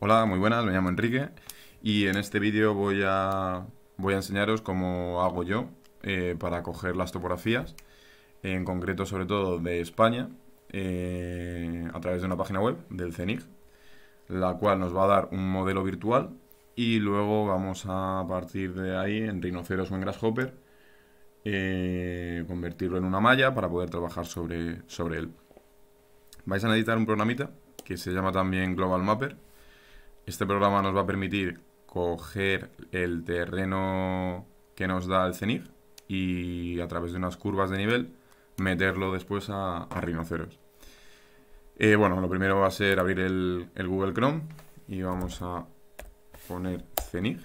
Hola, muy buenas, me llamo Enrique y en este vídeo voy a, voy a enseñaros cómo hago yo eh, para coger las topografías, en concreto sobre todo de España, eh, a través de una página web del CENIC, la cual nos va a dar un modelo virtual y luego vamos a, partir de ahí en Rhinoceros o en grasshopper eh, convertirlo en una malla para poder trabajar sobre, sobre él. Vais a necesitar un programita que se llama también Global Mapper este programa nos va a permitir coger el terreno que nos da el CENIG y a través de unas curvas de nivel meterlo después a, rinoceros. Eh, bueno, lo primero va a ser abrir el, el Google Chrome y vamos a poner CENIG.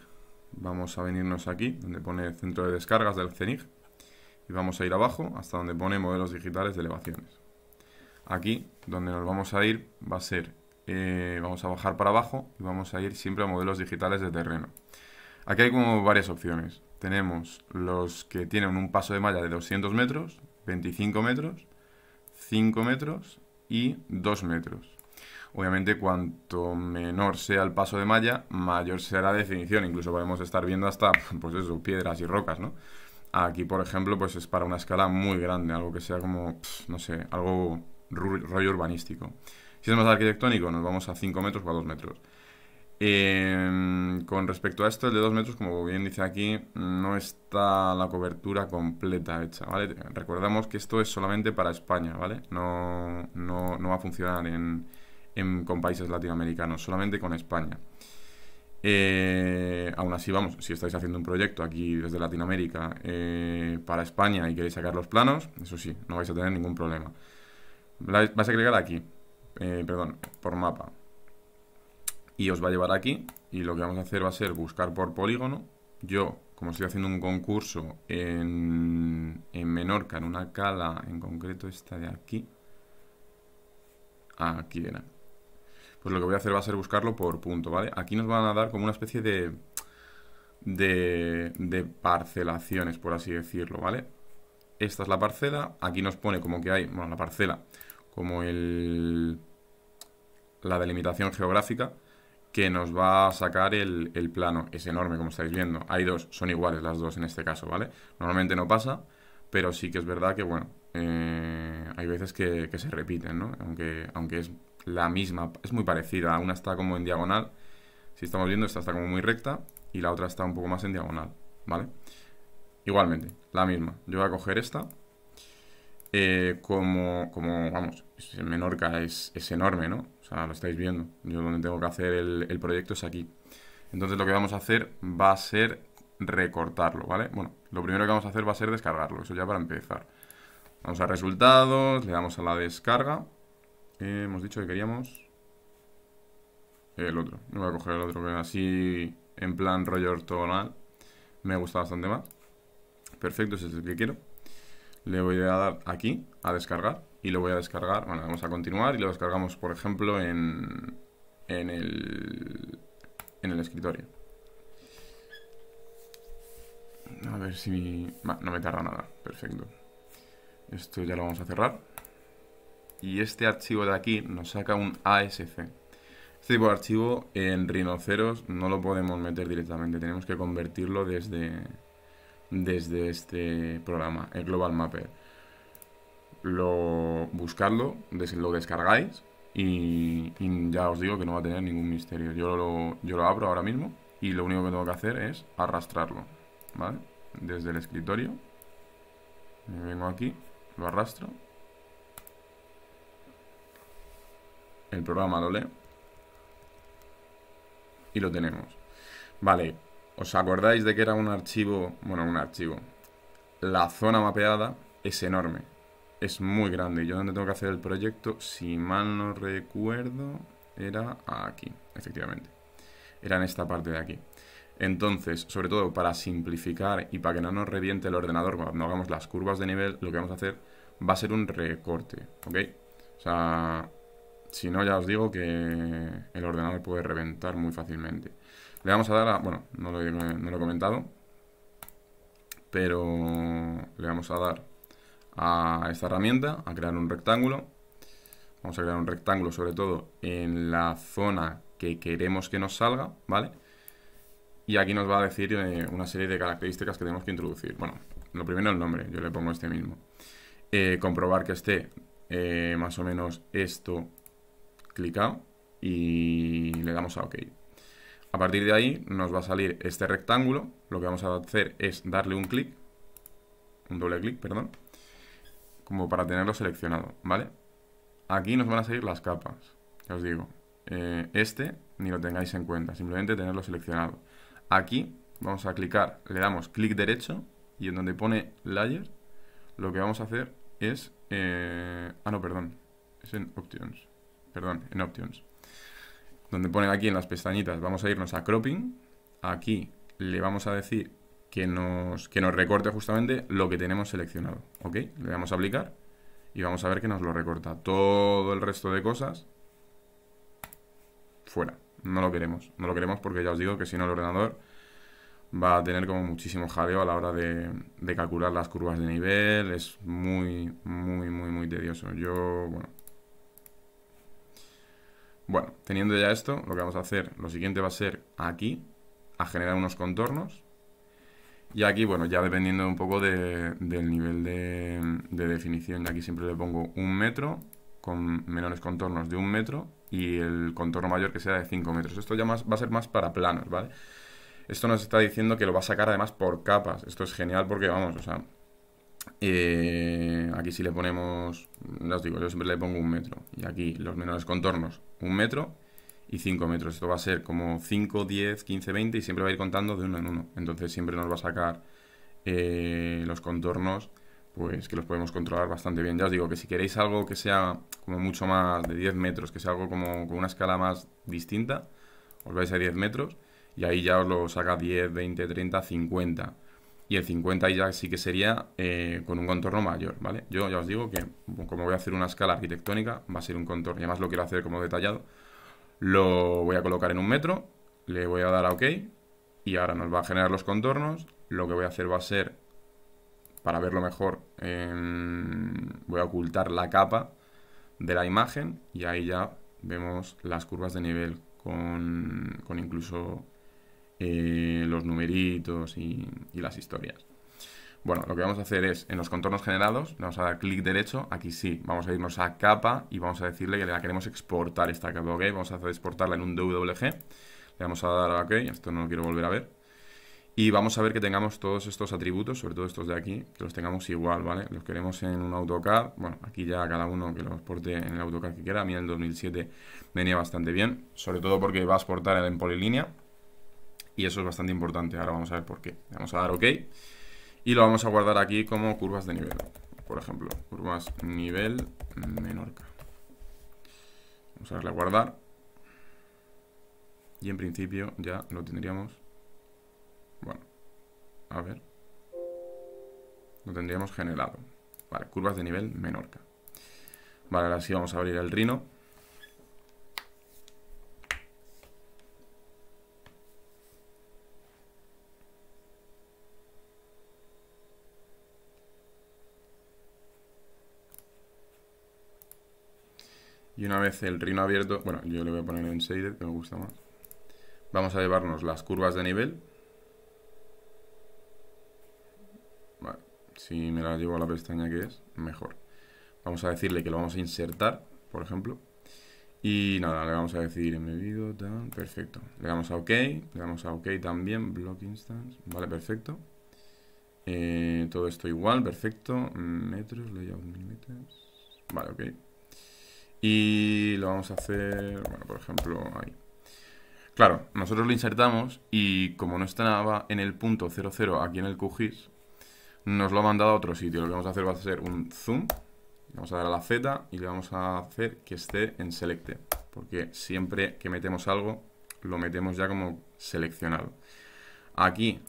Vamos a venirnos aquí, donde pone centro de descargas del CENIG. Y vamos a ir abajo hasta donde pone modelos digitales de elevaciones. Aquí, donde nos vamos a ir, va a ser eh, vamos a bajar para abajo y vamos a ir siempre a modelos digitales de terreno. Aquí hay como varias opciones. Tenemos los que tienen un paso de malla de 200 metros, 25 metros, 5 metros y 2 metros. Obviamente cuanto menor sea el paso de malla, mayor será la definición. Incluso podemos estar viendo hasta, pues piedras y rocas, Aquí, por ejemplo, pues es para una escala muy grande, algo que sea como, no sé, algo rollo urbanístico. Si es más arquitectónico, nos vamos a 5 metros o a 2 metros. Em, con respecto a esto, el de 2 metros, como bien dice aquí, no está la cobertura completa hecha, ¿vale? Recordamos que esto es solamente para España, ¿vale? No, va a funcionar con países latinoamericanos, solamente con España. Eh, aún así, vamos, si estáis haciendo un proyecto aquí desde Latinoamérica eh, para España y queréis sacar los planos, eso sí, no vais a tener ningún problema. vais a agregar aquí, eh, perdón, por mapa. Y os va a llevar aquí. Y lo que vamos a hacer va a ser buscar por polígono. Yo, como estoy haciendo un concurso en, en Menorca, en una cala, en concreto esta de aquí. Aquí era. Pues lo que voy a hacer va a ser buscarlo por punto, ¿vale? Aquí nos van a dar como una especie de... De, de parcelaciones, por así decirlo, ¿vale? Esta es la parcela, aquí nos pone como que hay, bueno, la parcela, como el, la delimitación geográfica que nos va a sacar el, plano. Es enorme, como estáis viendo. Hay dos, son iguales las dos en este caso, ¿vale? Normalmente no pasa, pero sí que es verdad que, bueno, eh, hay veces que, se repiten, ¿no? Aunque, aunque es la misma, es muy parecida. Una está como en diagonal, si estamos viendo, esta está como muy recta y la otra está un poco más en diagonal, ¿vale? Igualmente, la misma. Yo voy a coger esta eh, como, como, vamos, Menorca es, es, enorme, ¿no? O sea, lo estáis viendo. Yo donde tengo que hacer el, proyecto es aquí. Entonces lo que vamos a hacer va a ser recortarlo, ¿vale? Bueno, lo primero que vamos a hacer va a ser descargarlo, eso ya para empezar. Vamos a resultados, le damos a la descarga. Eh, hemos dicho que queríamos... El otro, me voy a coger el otro, así en plan rollo ortogonal me gusta bastante más. Perfecto, ese es el que quiero le voy a dar aquí a descargar y lo voy a descargar, bueno, vamos a continuar y lo descargamos, por ejemplo, en, en, el, en el escritorio. A ver si... no me tarda nada, perfecto. Esto ya lo vamos a cerrar. Y este archivo de aquí nos saca un ASC. Este tipo de archivo en rinoceros no lo podemos meter directamente, tenemos que convertirlo desde, desde este programa, el Global Mapper. Lo, buscadlo, lo descargáis y, ya os digo que no va a tener ningún misterio. Yo lo, yo lo abro ahora mismo y lo único que tengo que hacer es arrastrarlo, ¿vale? Desde el escritorio, me vengo aquí, lo arrastro, el programa lo lee y lo tenemos. Vale, ¿Os acordáis de que era un archivo? Bueno, un archivo. La zona mapeada es enorme. Es muy grande. Y yo donde tengo que hacer el proyecto, si mal no recuerdo, era aquí, efectivamente. Era en esta parte de aquí. Entonces, sobre todo para simplificar y para que no nos reviente el ordenador cuando hagamos las curvas de nivel, lo que vamos a hacer va a ser un recorte, ¿ok? O sea, si no ya os digo que el ordenador puede reventar muy fácilmente. Le vamos a dar a... Bueno, no lo, he, comentado. Pero le vamos a dar a esta herramienta, a crear un rectángulo. Vamos a crear un rectángulo sobre todo en la zona que queremos que nos salga, ¿vale? Y aquí nos va a decir eh, una serie de características que tenemos que introducir. Bueno, lo primero el nombre, yo le pongo este mismo. Eh, comprobar que esté eh, más o menos esto clicado y le damos a OK. A partir de ahí nos va a salir este rectángulo. Lo que vamos a hacer es darle un clic, un doble clic, perdón, como para tenerlo seleccionado, ¿vale? Aquí nos van a salir las capas, ya os digo. Eh, este ni lo tengáis en cuenta, simplemente tenerlo seleccionado. Aquí vamos a clicar, le damos clic derecho y en donde pone Layer, lo que vamos a hacer es... Eh, ah, no, perdón. Es en Options. Perdón, en Options donde ponen aquí en las pestañitas, vamos a irnos a cropping. Aquí le vamos a decir que nos, que nos recorte justamente lo que tenemos seleccionado. ¿Ok? Le vamos a aplicar y vamos a ver que nos lo recorta. Todo el resto de cosas fuera. No lo queremos. No lo queremos porque ya os digo que si no el ordenador va a tener como muchísimo jaleo a la hora de, de calcular las curvas de nivel. Es muy, muy, muy, muy tedioso. Yo, bueno, bueno, teniendo ya esto, lo que vamos a hacer, lo siguiente va a ser aquí, a generar unos contornos. Y aquí, bueno, ya dependiendo un poco del nivel de, definición, aquí siempre le pongo un metro, con menores contornos de un metro, y el contorno mayor que sea de 5 metros. Esto ya más, va a ser más para planos, ¿vale? Esto nos está diciendo que lo va a sacar además por capas. Esto es genial porque, vamos, o sea, eh, aquí si le ponemos, ya os digo, yo siempre le pongo un metro. Y aquí los menores contornos, un metro y 5 metros. Esto va a ser como 5, 10, 15, 20 y siempre va a ir contando de uno en uno. Entonces siempre nos va a sacar eh, los contornos, pues que los podemos controlar bastante bien. Ya os digo que si queréis algo que sea como mucho más de 10 metros, que sea algo como con una escala más distinta, os vais a 10 metros y ahí ya os lo saca 10, 20, 30, 50 y el 50 ya sí que sería eh, con un contorno mayor, ¿vale? Yo ya os digo que como voy a hacer una escala arquitectónica, va a ser un contorno, y además lo quiero hacer como detallado, lo voy a colocar en un metro, le voy a dar a OK, y ahora nos va a generar los contornos, lo que voy a hacer va a ser, para verlo mejor, em, voy a ocultar la capa de la imagen, y ahí ya vemos las curvas de nivel con, con incluso eh, los numeritos y, las historias. Bueno, lo que vamos a hacer es, en los contornos generados, vamos a dar clic derecho, aquí sí, vamos a irnos a capa y vamos a decirle que la queremos exportar esta capa, ¿ok? Vamos a hacer exportarla en un DWG, le vamos a dar a OK, esto no lo quiero volver a ver, y vamos a ver que tengamos todos estos atributos, sobre todo estos de aquí, que los tengamos igual, ¿vale? Los queremos en un AutoCAD, bueno, aquí ya cada uno que lo exporte en el AutoCAD que quiera, a mí en el 2007 venía bastante bien, sobre todo porque va a exportar en polilínea, y eso es bastante importante. Ahora vamos a ver por qué. Vamos a dar OK. Y lo vamos a guardar aquí como curvas de nivel. Por ejemplo, curvas nivel Menorca. Vamos a darle a guardar. Y en principio ya lo tendríamos. Bueno, a ver. Lo tendríamos generado. Vale, curvas de nivel Menorca. Vale, ahora sí vamos a abrir el rino. una vez el rino abierto, bueno, yo le voy a poner en shader, que me gusta más. Vamos a llevarnos las curvas de nivel. Vale, si me la llevo a la pestaña que es, mejor. Vamos a decirle que lo vamos a insertar, por ejemplo. Y nada, le vamos a decir en tan, perfecto. Le damos a OK, le damos a OK también, block instance, vale, perfecto. Eh, todo esto igual, perfecto. Metros, milímetros. Vale, ok. Y lo vamos a hacer, bueno, por ejemplo, ahí. Claro, nosotros lo insertamos y como no estaba en el punto 00 aquí en el QGIS, nos lo ha mandado a otro sitio. Lo que vamos a hacer va a ser un zoom, vamos a dar a la Z y le vamos a hacer que esté en selecte, porque siempre que metemos algo, lo metemos ya como seleccionado. Aquí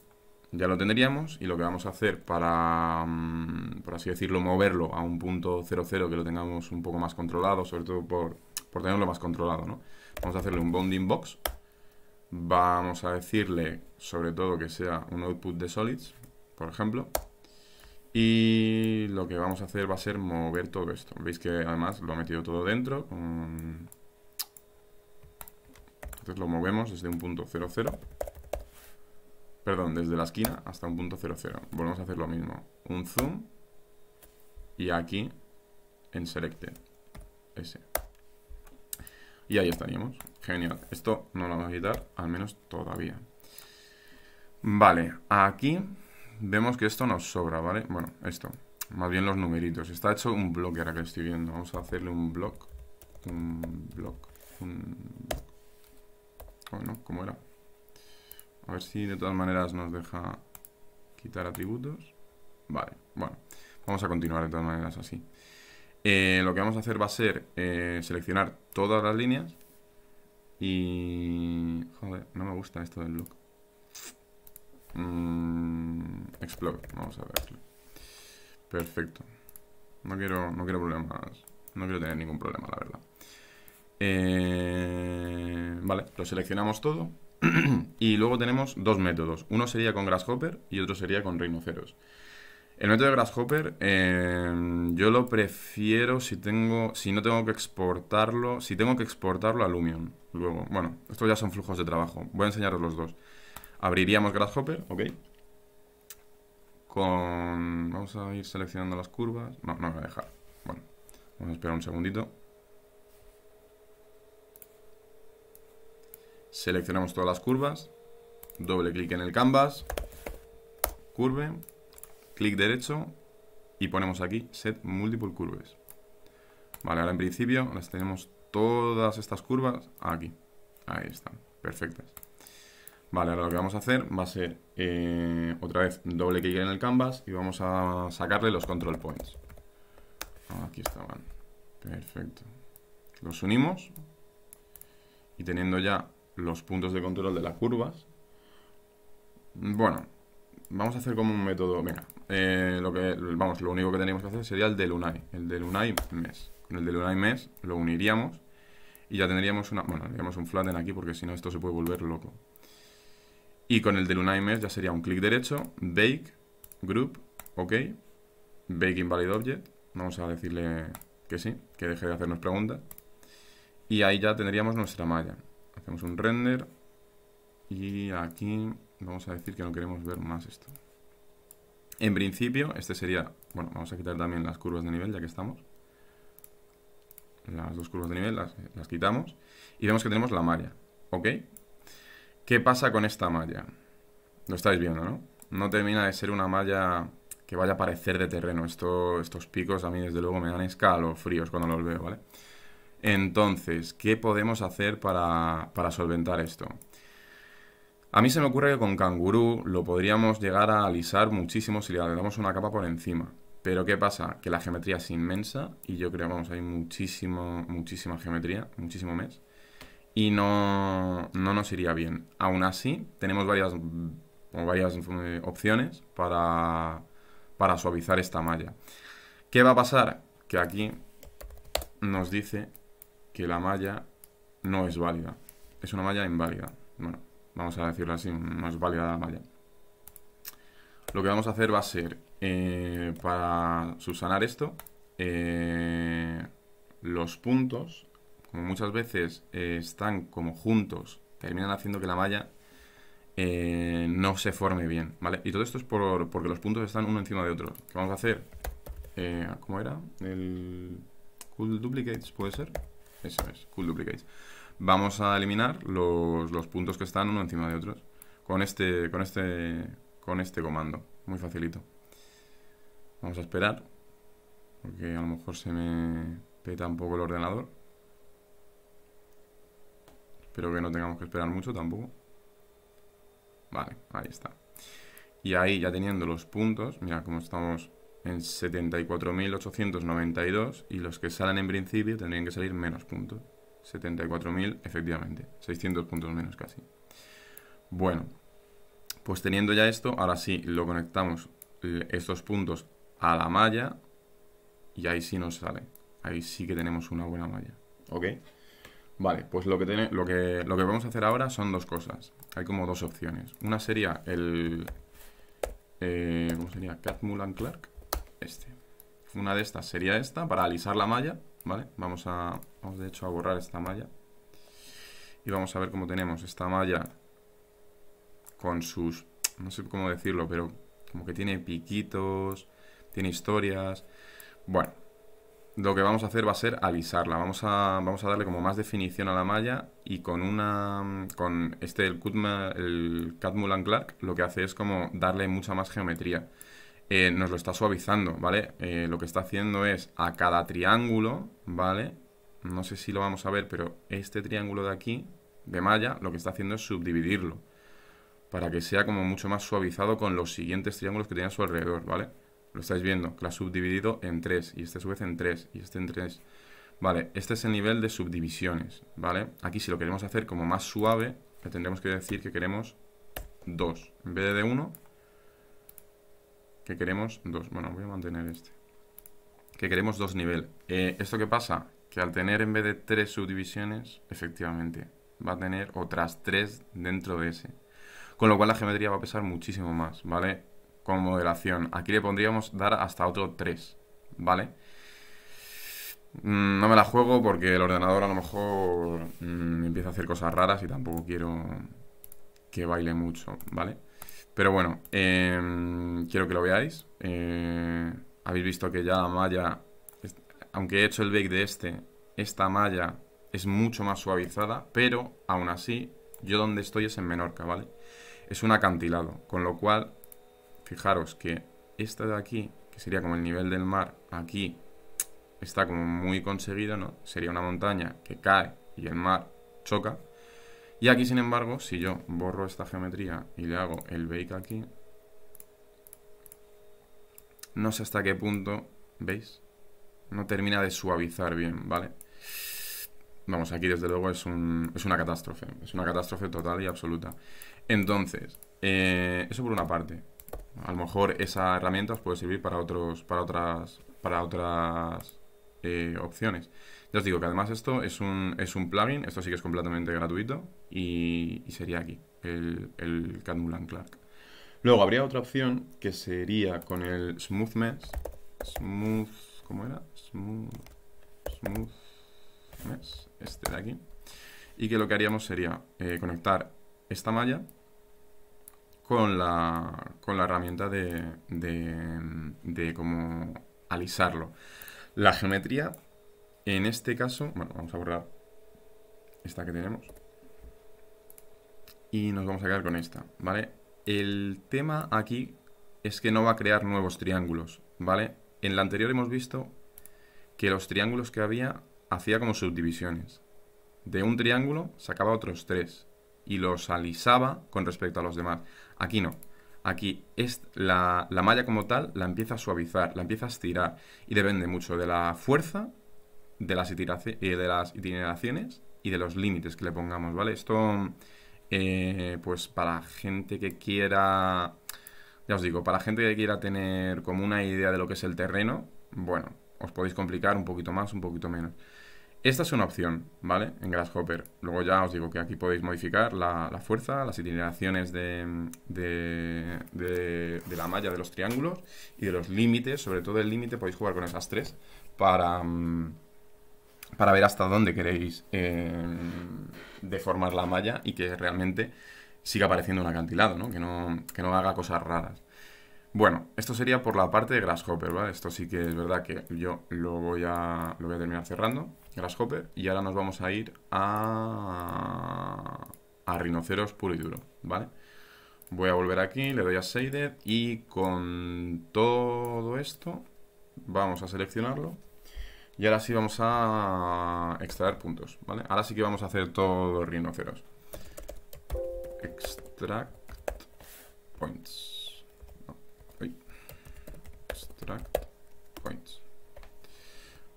ya lo tendríamos y lo que vamos a hacer para, mm, por así decirlo, moverlo a un punto 0,0 que lo tengamos un poco más controlado, sobre todo por, tenerlo más controlado, Vamos a hacerle un bounding box, vamos a decirle sobre todo que sea un output de solids, por ejemplo, y lo que vamos a hacer va a ser mover todo esto. Veis que además lo ha metido todo dentro, entonces lo movemos desde un punto 0,0 Perdón, desde la esquina hasta un punto cero, vamos Volvemos a hacer lo mismo. Un zoom. Y aquí, en selecte S. Y ahí estaríamos. Genial. Esto no lo vamos a quitar, al menos todavía. Vale, aquí vemos que esto nos sobra, ¿vale? Bueno, esto. Más bien los numeritos. Está hecho un bloque ahora que estoy viendo. Vamos a hacerle un block. Un block. Un Bueno, ¿cómo era? A ver si de todas maneras nos deja quitar atributos. Vale, bueno. Vamos a continuar de todas maneras así. Eh, lo que vamos a hacer va a ser eh, seleccionar todas las líneas. Y... Joder, no me gusta esto del look. Mm, explore, vamos a verlo. Perfecto. No quiero, no quiero problemas. No quiero tener ningún problema, la verdad. Eh, vale, lo seleccionamos todo. y luego tenemos dos métodos. Uno sería con Grasshopper y otro sería con ceros El método de Grasshopper em, yo lo prefiero si tengo si no tengo que exportarlo, si tengo que exportarlo a Lumion. Luego, bueno, estos ya son flujos de trabajo. Voy a enseñaros los dos. Abriríamos Grasshopper, ok. Con vamos a ir seleccionando las curvas. No, no me va a dejar. Bueno, vamos a esperar un segundito. Seleccionamos todas las curvas. Doble clic en el canvas. Curve. Clic derecho. Y ponemos aquí Set Multiple Curves. Vale, ahora en principio las tenemos todas estas curvas aquí. Ahí están, perfectas. Vale, ahora lo que vamos a hacer va a ser eh, otra vez doble clic en el canvas y vamos a sacarle los control points. Ah, aquí estaban. Perfecto. Los unimos. Y teniendo ya los puntos de control de las curvas. Bueno, vamos a hacer como un método. Venga, eh, lo que vamos, lo único que tenemos que hacer sería el del Unai, el del Unai mes. Con el del Unai mes lo uniríamos y ya tendríamos una, bueno, tendríamos un flatten aquí porque si no esto se puede volver loco. Y con el del Unai mes ya sería un clic derecho, bake, group, ok, bake invalid object. Vamos a decirle que sí, que deje de hacernos preguntas. Y ahí ya tendríamos nuestra malla hacemos un render y aquí vamos a decir que no queremos ver más esto. En principio, este sería... Bueno, vamos a quitar también las curvas de nivel ya que estamos. Las dos curvas de nivel las, eh, quitamos. Y vemos que tenemos la malla, ¿ok? ¿Qué pasa con esta malla? Lo estáis viendo, ¿no? No termina de ser una malla que vaya a parecer de terreno. estos picos a mí desde luego me dan escalofríos cuando los veo, ¿vale? vale entonces, ¿qué podemos hacer para, solventar esto? A mí se me ocurre que con cangurú lo podríamos llegar a alisar muchísimo si le damos una capa por encima. Pero ¿qué pasa? Que la geometría es inmensa y yo creo, vamos, hay muchísimo, muchísima geometría, muchísimo mes. Y no, nos iría bien. Aún así, tenemos varias, varias eh, opciones para, para suavizar esta malla. ¿Qué va a pasar? Que aquí nos dice que la malla no es válida. Es una malla inválida. Bueno, vamos a decirlo así, no es válida la malla. Lo que vamos a hacer va a ser, eh, para subsanar esto, eh, los puntos, como muchas veces eh, están como juntos, terminan haciendo que la malla no se forme bien, Y todo esto es por, porque los puntos están uno encima de otro. vamos a hacer? ¿Cómo era? El... Cool duplicates, ¿puede ser? Eso es, cool duplicates. Vamos a eliminar los, los puntos que están uno encima de otros. Con este, con este, con este comando. Muy facilito. Vamos a esperar. Porque a lo mejor se me peta un poco el ordenador. Espero que no tengamos que esperar mucho tampoco. Vale, ahí está. Y ahí ya teniendo los puntos, mira cómo estamos en 74.892 y los que salen en principio tendrían que salir menos puntos. 74.000, efectivamente. 600 puntos menos casi. Bueno, pues teniendo ya esto, ahora sí lo conectamos eh, estos puntos a la malla y ahí sí nos sale. Ahí sí que tenemos una buena malla. ¿Ok? Vale, pues lo que, tiene, lo, que, lo que vamos a hacer ahora son dos cosas. Hay como dos opciones. Una sería el... Eh, ¿Cómo sería? Catmull and Clark este. Una de estas sería esta, para alisar la malla, ¿vale? Vamos a, vamos de hecho a borrar esta malla. Y vamos a ver cómo tenemos esta malla con sus, no sé cómo decirlo, pero como que tiene piquitos, tiene historias. Bueno, lo que vamos a hacer va a ser alisarla. Vamos a, vamos a darle como más definición a la malla y con una con este, el, el Catmull Clark, lo que hace es como darle mucha más geometría. Eh, nos lo está suavizando, ¿vale? Eh, lo que está haciendo es a cada triángulo, ¿vale? No sé si lo vamos a ver, pero este triángulo de aquí, de malla, lo que está haciendo es subdividirlo. Para que sea como mucho más suavizado con los siguientes triángulos que tiene a su alrededor, ¿vale? Lo estáis viendo, que lo ha subdividido en tres, y este a su vez en tres, y este en tres. Vale, este es el nivel de subdivisiones, ¿vale? Aquí si lo queremos hacer como más suave, le tendremos que decir que queremos dos en vez de uno que queremos dos. Bueno, voy a mantener este. Que queremos dos nivel. Eh, ¿Esto qué pasa? Que al tener en vez de tres subdivisiones, efectivamente, va a tener otras tres dentro de ese. Con lo cual la geometría va a pesar muchísimo más, ¿vale? Con moderación. Aquí le pondríamos dar hasta otro 3, ¿vale? Mm, no me la juego porque el ordenador a lo mejor mm, empieza a hacer cosas raras y tampoco quiero que baile mucho, ¿vale? Pero bueno, em, quiero que lo veáis. Eh, habéis visto que ya la malla, aunque he hecho el bake de este, esta malla es mucho más suavizada, pero aún así, yo donde estoy es en Menorca, ¿vale? Es un acantilado, con lo cual, fijaros que esta de aquí, que sería como el nivel del mar, aquí está como muy conseguido, ¿no? Sería una montaña que cae y el mar choca. Y aquí, sin embargo, si yo borro esta geometría y le hago el bake aquí, no sé hasta qué punto, ¿veis? No termina de suavizar bien, ¿vale? Vamos, aquí desde luego es, una catástrofe, es una catástrofe total y absoluta. Entonces, eh, eso por una parte. A lo mejor esa herramienta os puede servir para, otros, para otras, para otras eh, opciones. Ya os digo que además esto es un, es un plugin, esto sí que es completamente gratuito, y, sería aquí, el, el Clark. Luego habría otra opción que sería con el Smooth Mesh. Smooth, ¿cómo era? Smooth, smooth Mesh, este de aquí. Y que lo que haríamos sería eh, conectar esta malla con la, con la herramienta de, de, de como alisarlo. La geometría, en este caso, bueno, vamos a borrar esta que tenemos y nos vamos a quedar con esta, ¿vale? El tema aquí es que no va a crear nuevos triángulos, ¿vale? En la anterior hemos visto que los triángulos que había hacía como subdivisiones. De un triángulo sacaba otros tres y los alisaba con respecto a los demás. Aquí no. Aquí es la, malla como tal la empieza a suavizar, la empieza a estirar y depende mucho de la fuerza, de las, eh, de las itineraciones y de los límites que le pongamos, ¿vale? Esto eh, pues para gente que quiera, ya os digo, para gente que quiera tener como una idea de lo que es el terreno, bueno, os podéis complicar un poquito más, un poquito menos. Esta es una opción, ¿vale? En Grasshopper. Luego ya os digo que aquí podéis modificar la, fuerza, las itineraciones de, de, la malla, de los triángulos y de los límites. Sobre todo el límite podéis jugar con esas tres para... Mm, para ver hasta dónde queréis eh, deformar la malla y que realmente siga apareciendo un acantilado, ¿no? Que, no, que no haga cosas raras. Bueno, esto sería por la parte de Grasshopper, ¿vale? Esto sí que es verdad que yo lo voy a, a terminar cerrando, Grasshopper, y ahora nos vamos a ir a, a Rinoceros puro y duro, ¿vale? Voy a volver aquí, le doy a Shaded y con todo esto vamos a seleccionarlo y ahora sí vamos a extraer puntos, ¿vale? Ahora sí que vamos a hacer todo rinoceros. Extract points. Extract points.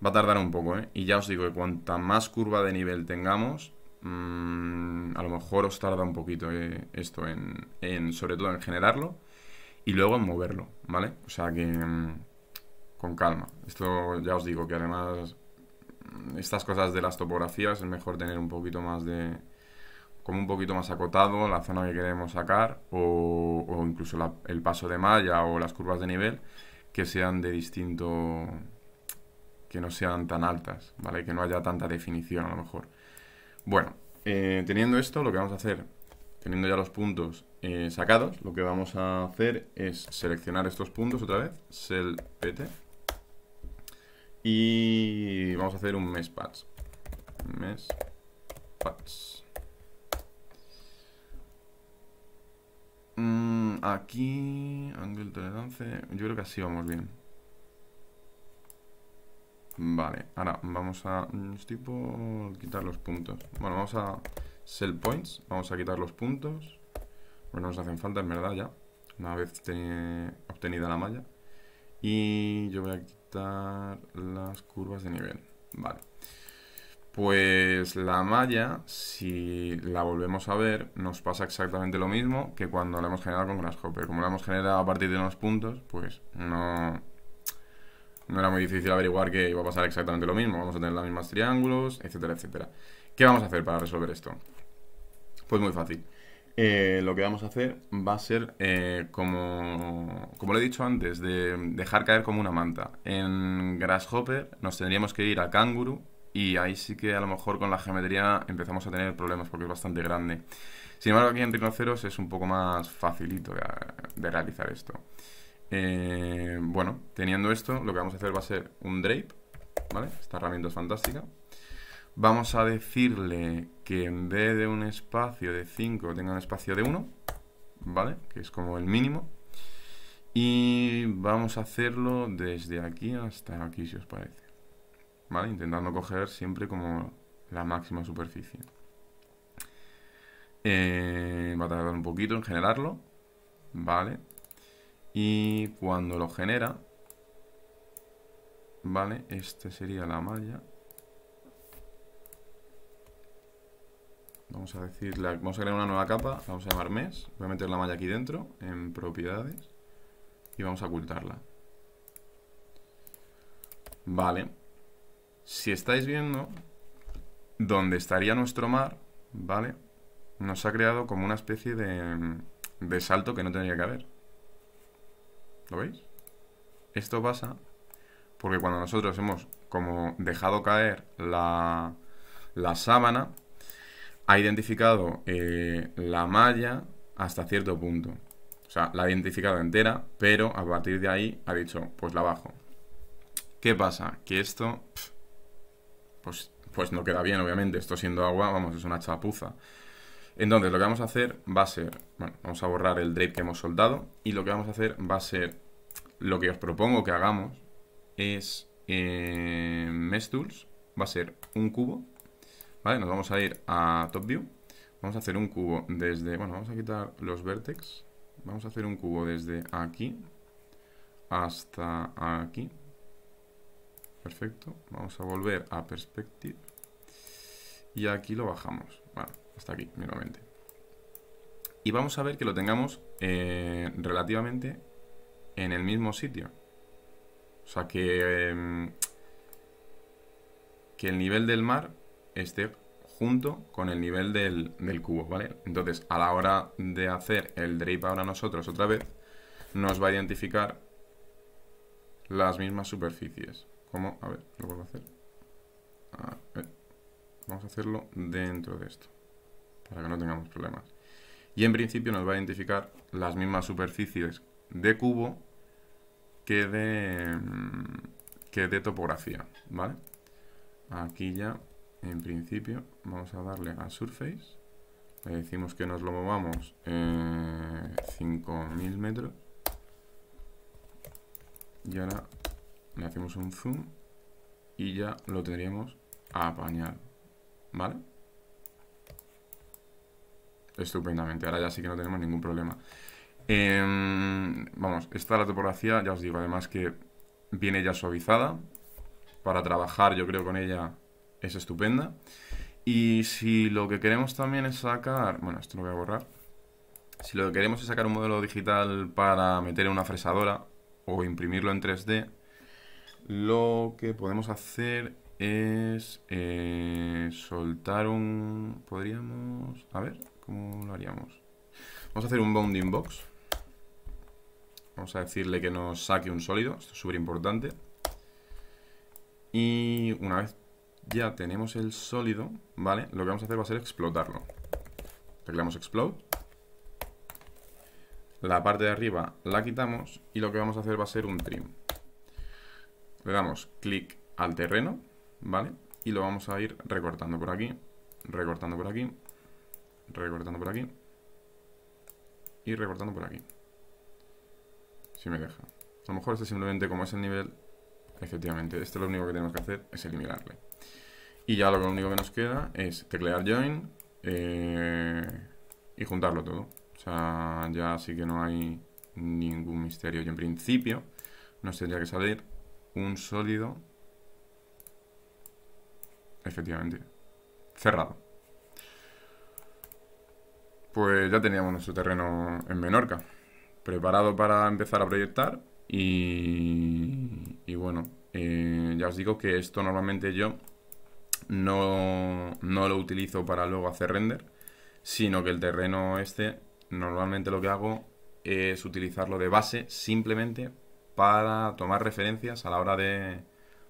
Va a tardar un poco, ¿eh? Y ya os digo que cuanta más curva de nivel tengamos, mm, a lo mejor os tarda un poquito eh, esto en, sobre todo en generarlo y luego en moverlo, ¿vale? O sea que... Mm, con calma. Esto ya os digo que además estas cosas de las topografías es mejor tener un poquito más de como un poquito más acotado la zona que queremos sacar o, incluso el paso de malla o las curvas de nivel que sean de distinto que no sean tan altas, ¿vale? Que no haya tanta definición a lo mejor. Bueno, eh, teniendo esto, lo que vamos a hacer, teniendo ya los puntos eh, sacados, lo que vamos a hacer es seleccionar estos puntos otra vez, sell pt, y vamos a hacer un mes patch. Mes patch. Mm, aquí, Yo creo que así vamos bien. Vale, ahora vamos a... Mm, estoy tipo, quitar los puntos. Bueno, vamos a... Sell points. Vamos a quitar los puntos. Bueno, nos hacen falta, en verdad, ya. Una vez obtenida la malla. Y yo voy a las curvas de nivel. Vale. Pues la malla, si la volvemos a ver, nos pasa exactamente lo mismo que cuando la hemos generado con Grasshopper. Como la hemos generado a partir de unos puntos, pues no, no era muy difícil averiguar que iba a pasar exactamente lo mismo. Vamos a tener los mismos triángulos, etcétera, etcétera. ¿Qué vamos a hacer para resolver esto? Pues muy fácil. Eh, lo que vamos a hacer va a ser, eh, como, como lo he dicho antes, de dejar caer como una manta. En Grasshopper nos tendríamos que ir a Kanguru y ahí sí que a lo mejor con la geometría empezamos a tener problemas porque es bastante grande. Sin embargo, aquí en Rhinoceros es un poco más facilito de, realizar esto. Eh, bueno, teniendo esto, lo que vamos a hacer va a ser un drape, ¿vale? Esta herramienta es fantástica vamos a decirle que en vez de un espacio de 5 tenga un espacio de 1, ¿vale? Que es como el mínimo. Y vamos a hacerlo desde aquí hasta aquí, si os parece. ¿Vale? Intentando coger siempre como la máxima superficie. Eh, va a tardar un poquito en generarlo, ¿vale? Y cuando lo genera, ¿vale? Este sería la malla Vamos a decir, vamos a crear una nueva capa, vamos a llamar mes, voy a meter la malla aquí dentro, en propiedades, y vamos a ocultarla. Vale. Si estáis viendo, donde estaría nuestro mar, ¿vale? Nos ha creado como una especie de, salto que no tendría que haber. ¿Lo veis? Esto pasa porque cuando nosotros hemos como dejado caer la, la sábana, ha identificado eh, la malla hasta cierto punto. O sea, la ha identificado entera, pero a partir de ahí ha dicho, pues la bajo. ¿Qué pasa? Que esto, pues, pues no queda bien, obviamente. Esto siendo agua, vamos, es una chapuza. Entonces, lo que vamos a hacer va a ser, bueno, vamos a borrar el drape que hemos soldado y lo que vamos a hacer va a ser, lo que os propongo que hagamos es, eh, mesh tools, va a ser un cubo ¿Vale? Nos vamos a ir a Top View. Vamos a hacer un cubo desde... Bueno, vamos a quitar los vértex. Vamos a hacer un cubo desde aquí hasta aquí. Perfecto. Vamos a volver a Perspective. Y aquí lo bajamos. Bueno, hasta aquí, nuevamente. Y vamos a ver que lo tengamos eh, relativamente en el mismo sitio. O sea que... Em, que el nivel del mar este junto con el nivel del, cubo, ¿vale? Entonces, a la hora de hacer el drape ahora nosotros otra vez, nos va a identificar las mismas superficies. ¿cómo? a ver, lo vuelvo a hacer. Vamos a hacerlo dentro de esto, para que no tengamos problemas. Y en principio nos va a identificar las mismas superficies de cubo que de, mm, que de topografía, ¿vale? Aquí ya en principio vamos a darle a Surface. Le decimos que nos lo movamos 5000 eh, metros. Y ahora le hacemos un zoom y ya lo tendríamos apañar. ¿Vale? Estupendamente. Ahora ya sí que no tenemos ningún problema. Em, vamos, esta la topografía, ya os digo, además que viene ya suavizada. Para trabajar yo creo con ella es estupenda. Y si lo que queremos también es sacar... Bueno, esto lo voy a borrar. Si lo que queremos es sacar un modelo digital para meter en una fresadora o imprimirlo en 3D, lo que podemos hacer es eh, soltar un... Podríamos... A ver, ¿cómo lo haríamos? Vamos a hacer un bounding box. Vamos a decirle que nos saque un sólido. Esto es súper importante. Y una vez ya tenemos el sólido, ¿vale? Lo que vamos a hacer va a ser explotarlo. Tecleamos explode. La parte de arriba la quitamos y lo que vamos a hacer va a ser un trim. Le damos clic al terreno, ¿vale? Y lo vamos a ir recortando por aquí, recortando por aquí, recortando por aquí y recortando por aquí. Si me deja. A lo mejor este simplemente como es el nivel Efectivamente, esto lo único que tenemos que hacer es eliminarle. Y ya lo único que nos queda es teclear join eh, y juntarlo todo. O sea, ya sí que no hay ningún misterio. Y en principio nos tendría que salir un sólido. Efectivamente. Cerrado. Pues ya teníamos nuestro terreno en Menorca. Preparado para empezar a proyectar. Y y bueno, eh, ya os digo que esto normalmente yo no, lo utilizo para luego hacer render, sino que el terreno este normalmente lo que hago es utilizarlo de base simplemente para tomar referencias a la hora de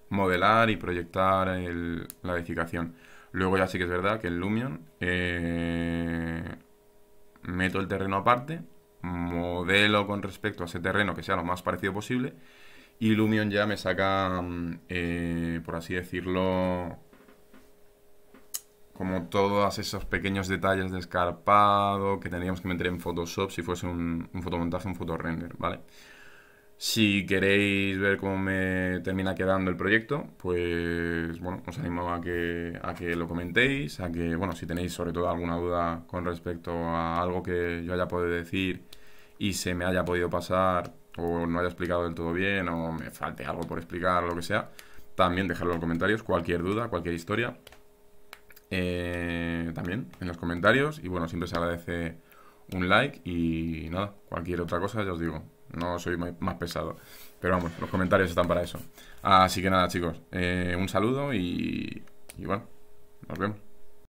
modelar y proyectar la edificación. Luego ya sí que es verdad que en Lumion eh, meto el terreno aparte, modelo con respecto a ese terreno que sea lo más parecido posible y Lumion ya me saca, mm, eh, por así decirlo, como todos esos pequeños detalles de escarpado que tendríamos que meter en Photoshop si fuese un, fotomontaje, un fotorender, ¿vale? Si queréis ver cómo me termina quedando el proyecto, pues bueno, os animo a que, a que lo comentéis, a que, bueno, si tenéis sobre todo alguna duda con respecto a algo que yo haya podido decir y se me haya podido pasar, o no haya explicado del todo bien o me falte algo por explicar, lo que sea, también dejadlo en los comentarios, cualquier duda, cualquier historia. Eh, también en los comentarios y bueno, siempre se agradece un like y nada, cualquier otra cosa ya os digo, no soy más pesado, pero vamos, los comentarios están para eso. Así que nada chicos, eh, un saludo y, y bueno, nos vemos.